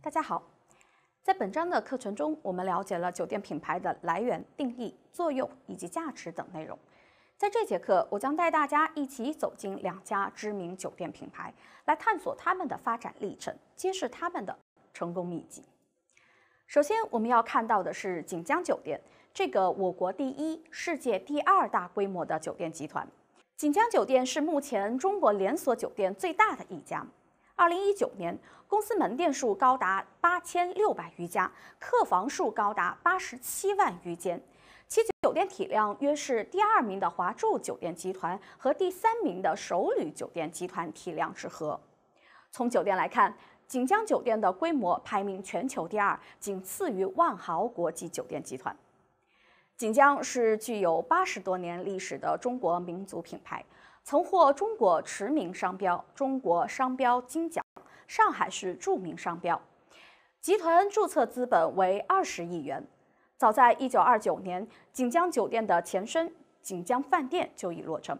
大家好，在本章的课程中，我们了解了酒店品牌的来源、定义、作用以及价值等内容。在这节课，我将带大家一起走进两家知名酒店品牌，来探索他们的发展历程，揭示他们的成功秘籍。首先，我们要看到的是锦江酒店，这个我国第一、世界第二大规模的酒店集团。锦江酒店是目前中国连锁酒店最大的一家。二零一九年。公司门店数高达八千六百余家，客房数高达八十七万余间，其酒店体量约是第二名的华住酒店集团和第三名的首旅酒店集团体量之和。从酒店来看，锦江酒店的规模排名全球第二，仅次于万豪国际酒店集团。锦江是具有八十多年历史的中国民族品牌，曾获中国驰名商标、中国商标金奖。上海市著名商标，集团注册资本为二十亿元。早在一九二九年，锦江酒店的前身锦江饭店就已落成。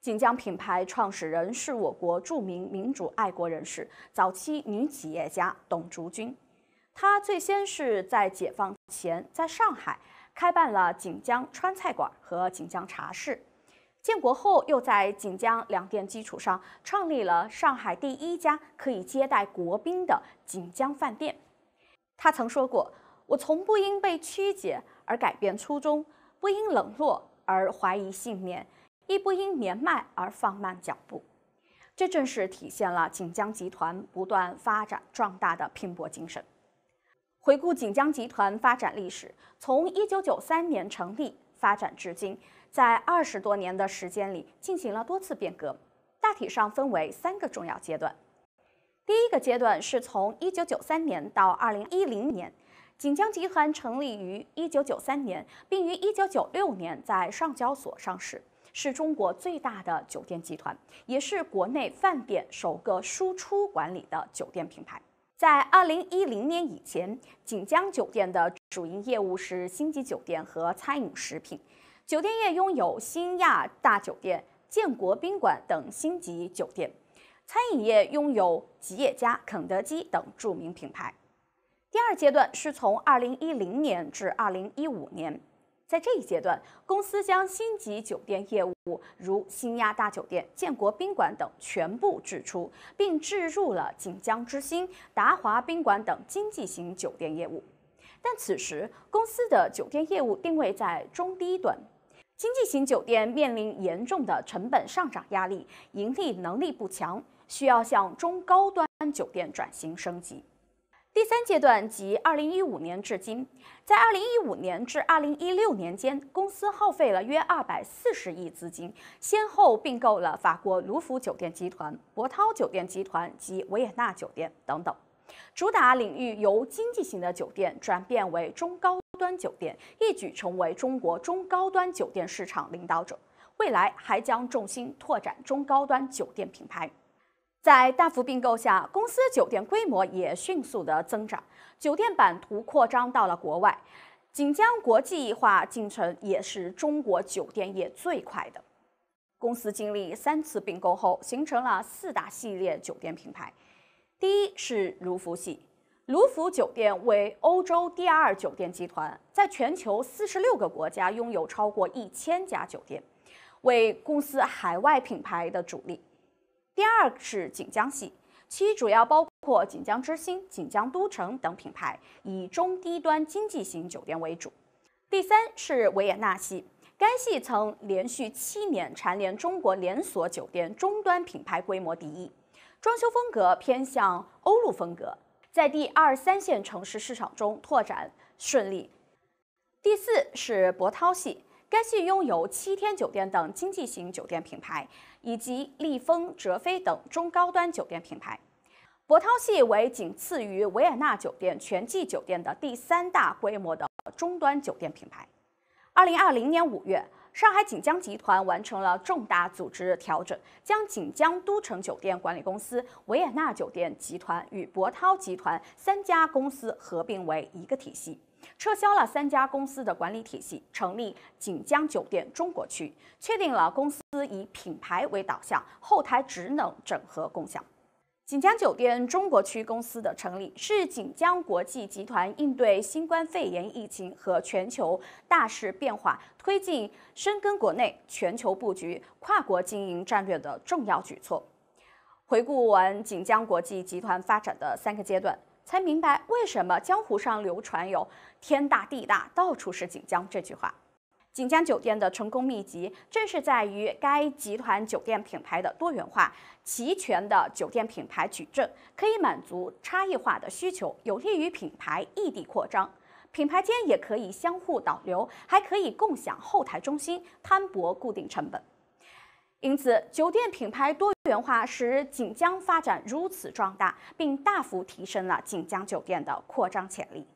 锦江品牌创始人是我国著名民主爱国人士、早期女企业家董竹君。她最先是在解放前在上海开办了锦江川菜馆和锦江茶室。建国后，又在锦江两店基础上创立了上海第一家可以接待国宾的锦江饭店。他曾说过：“我从不因被曲解而改变初衷，不因冷落而怀疑信念，亦不因年迈而放慢脚步。”这正是体现了锦江集团不断发展壮大的拼搏精神。回顾锦江集团发展历史，从1993年成立发展至今。在二十多年的时间里，进行了多次变革，大体上分为三个重要阶段。第一个阶段是从一九九三年到二零一零年。锦江集团成立于一九九三年，并于一九九六年在上交所上市，是中国最大的酒店集团，也是国内饭店首个输出管理的酒店品牌。在二零一零年以前，锦江酒店的主营业务是星级酒店和餐饮食品。酒店业拥有新亚大酒店、建国宾馆等星级酒店，餐饮业拥有吉野家、肯德基等著名品牌。第二阶段是从二零一零年至二零一五年，在这一阶段，公司将星级酒店业务如新亚大酒店、建国宾馆等全部置出，并置入了锦江之星、达华宾馆等经济型酒店业务。但此时，公司的酒店业务定位在中低端。经济型酒店面临严重的成本上涨压力，盈利能力不强，需要向中高端酒店转型升级。第三阶段即二零一五年至今，在二零一五年至二零一六年间，公司耗费了约二百四十亿资金，先后并购了法国卢浮酒店集团、博涛酒店集团及维也纳酒店等等。主打领域由经济型的酒店转变为中高端酒店，一举成为中国中高端酒店市场领导者。未来还将重心拓展中高端酒店品牌。在大幅并购下，公司酒店规模也迅速的增长，酒店版图扩张到了国外，锦江国际化进程也是中国酒店业最快的。公司经历三次并购后，形成了四大系列酒店品牌。第一是卢浮系，卢浮酒店为欧洲第二酒店集团，在全球四十六个国家拥有超过一千家酒店，为公司海外品牌的主力。第二是锦江系，其主要包括锦江之星、锦江都城等品牌，以中低端经济型酒店为主。第三是维也纳系，该系曾连续七年蝉联中国连锁酒店中端品牌规模第一。装修风格偏向欧陆风格，在第二三线城市市场中拓展顺利。第四是博涛系，该系拥有七天酒店等经济型酒店品牌，以及丽枫、哲飞等中高端酒店品牌。博涛系为仅次于维也纳酒店、全季酒店的第三大规模的中端酒店品牌。二零二零年五月。上海锦江集团完成了重大组织调整，将锦江都城酒店管理公司、维也纳酒店集团与博涛集团三家公司合并为一个体系，撤销了三家公司的管理体系，成立锦江酒店中国区，确定了公司以品牌为导向，后台职能整合共享。锦江酒店中国区公司的成立，是锦江国际集团应对新冠肺炎疫情和全球大势变化，推进深耕国内、全球布局、跨国经营战略的重要举措。回顾完锦江国际集团发展的三个阶段，才明白为什么江湖上流传有“天大地大，到处是锦江”这句话。锦江酒店的成功秘籍正是在于该集团酒店品牌的多元化、齐全的酒店品牌矩阵，可以满足差异化的需求，有利于品牌异地扩张，品牌间也可以相互导流，还可以共享后台中心，摊薄固定成本。因此，酒店品牌多元化使锦江发展如此壮大，并大幅提升了锦江酒店的扩张潜力。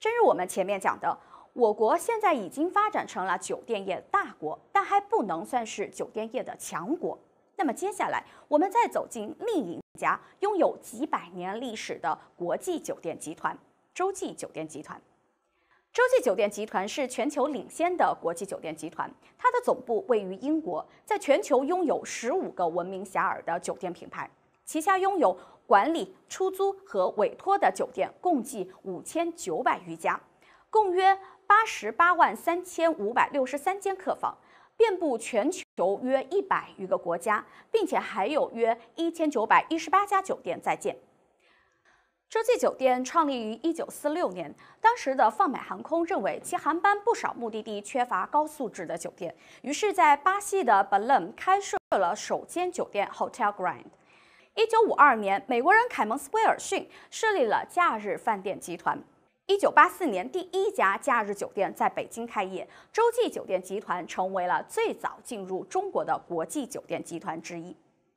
正如我们前面讲的。我国现在已经发展成了酒店业大国，但还不能算是酒店业的强国。那么接下来，我们再走进另一家拥有几百年历史的国际酒店集团——洲际酒店集团。洲际酒店集团是全球领先的国际酒店集团，它的总部位于英国，在全球拥有十五个闻名遐迩的酒店品牌，旗下拥有管理、出租和委托的酒店共计五千九百余家，共约。八十八万三千五百六十三间客房，遍布全球约一百余个国家，并且还有约一千九百一十八家酒店在建。洲际酒店创立于一九四六年，当时的泛美航空认为其航班不少目的地缺乏高素质的酒店，于是，在巴西的 b l 布 m 开设了首间酒店 Hotel Grand。一九五二年，美国人凯蒙斯威尔逊设立了假日饭店集团。一九八四年，第一家假日酒店在北京开业，洲际酒店集团成为了最早进入中国的国际酒店集团之一。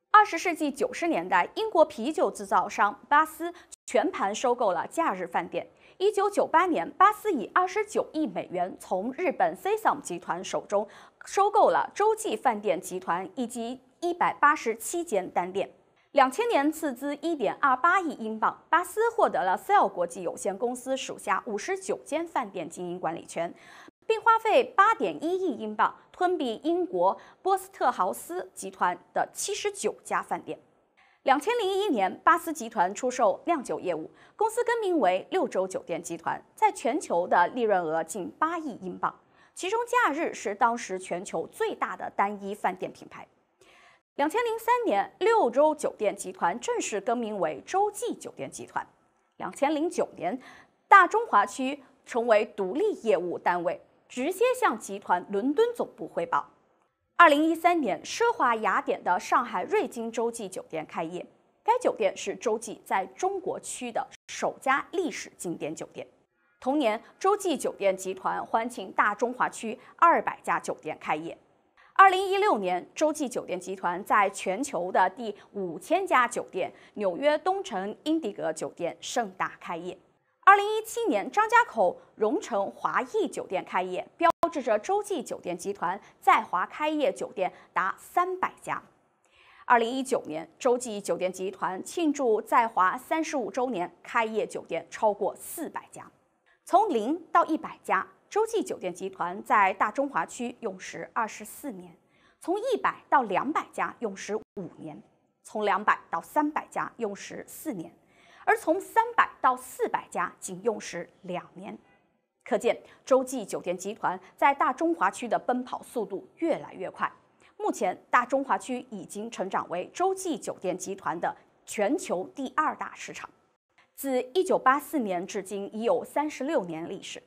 二十世纪九十年代，英国啤酒制造商巴斯全盘收购了假日饭店。一九九八年，巴斯以二十九亿美元从日本 s e s a m 集团手中收购了洲际饭店集团以及一百八十七间单店。两千年，斥资1.28亿英镑，巴斯获得了 s e l l 国际有限公司属下59间饭店经营管理权，并花费8.1亿英镑吞并英国波斯特豪斯集团的79家饭店。两千零一年，巴斯集团出售酿酒业务，公司更名为六洲酒店集团，在全球的利润额近8亿英镑，其中假日是当时全球最大的单一饭店品牌。两千零三年，六洲酒店集团正式更名为洲际酒店集团。两千零九年，大中华区成为独立业务单位，直接向集团伦敦总部汇报。二零一三年，奢华雅典的上海瑞金洲际酒店开业，该酒店是洲际在中国区的首家历史经典酒店。同年，洲际酒店集团欢庆大中华区二百家酒店开业。二零一六年，洲际酒店集团在全球的第五千家酒店——纽约东城英迪格酒店盛大开业。二零一七年，张家口荣成华谊酒店开业，标志着洲际酒店集团在华开业酒店达三百家。二零一九年，洲际酒店集团庆祝在华三十五周年，开业酒店超过四百家，从零到一百家。洲际酒店集团在大中华区用时二十四年，从一百到两百家用时五年，从两百到三百家用时四年，而从三百到四百家仅用时两年。可见，洲际酒店集团在大中华区的奔跑速度越来越快。目前，大中华区已经成长为洲际酒店集团的全球第二大市场，自一九八四年至今已有三十六年历史。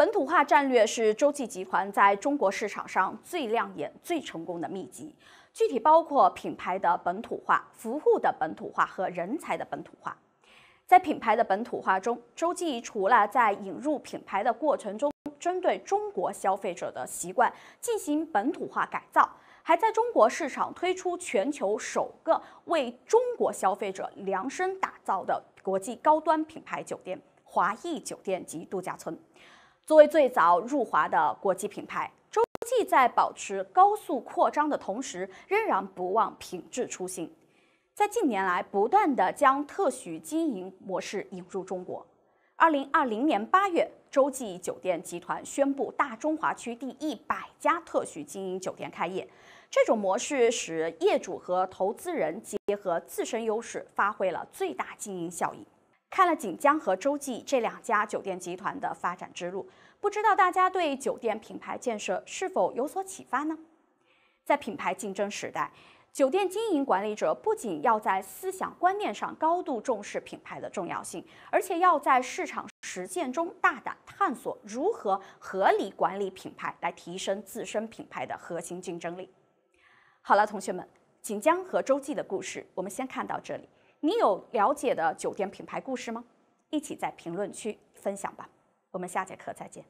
本土化战略是洲际集团在中国市场上最亮眼、最成功的秘籍，具体包括品牌的本土化、服务的本土化和人才的本土化。在品牌的本土化中，洲际除了在引入品牌的过程中，针对中国消费者的习惯进行本土化改造，还在中国市场推出全球首个为中国消费者量身打造的国际高端品牌酒店——华谊酒店及度假村。作为最早入华的国际品牌，洲际在保持高速扩张的同时，仍然不忘品质初心，在近年来不断的将特许经营模式引入中国。二零二零年八月，洲际酒店集团宣布大中华区第一百家特许经营酒店开业。这种模式使业主和投资人结合自身优势，发挥了最大经营效益。看了锦江和洲际这两家酒店集团的发展之路，不知道大家对酒店品牌建设是否有所启发呢？在品牌竞争时代，酒店经营管理者不仅要在思想观念上高度重视品牌的重要性，而且要在市场实践中大胆探索如何合理管理品牌，来提升自身品牌的核心竞争力。好了，同学们，锦江和洲际的故事我们先看到这里。你有了解的酒店品牌故事吗？一起在评论区分享吧。我们下节课再见。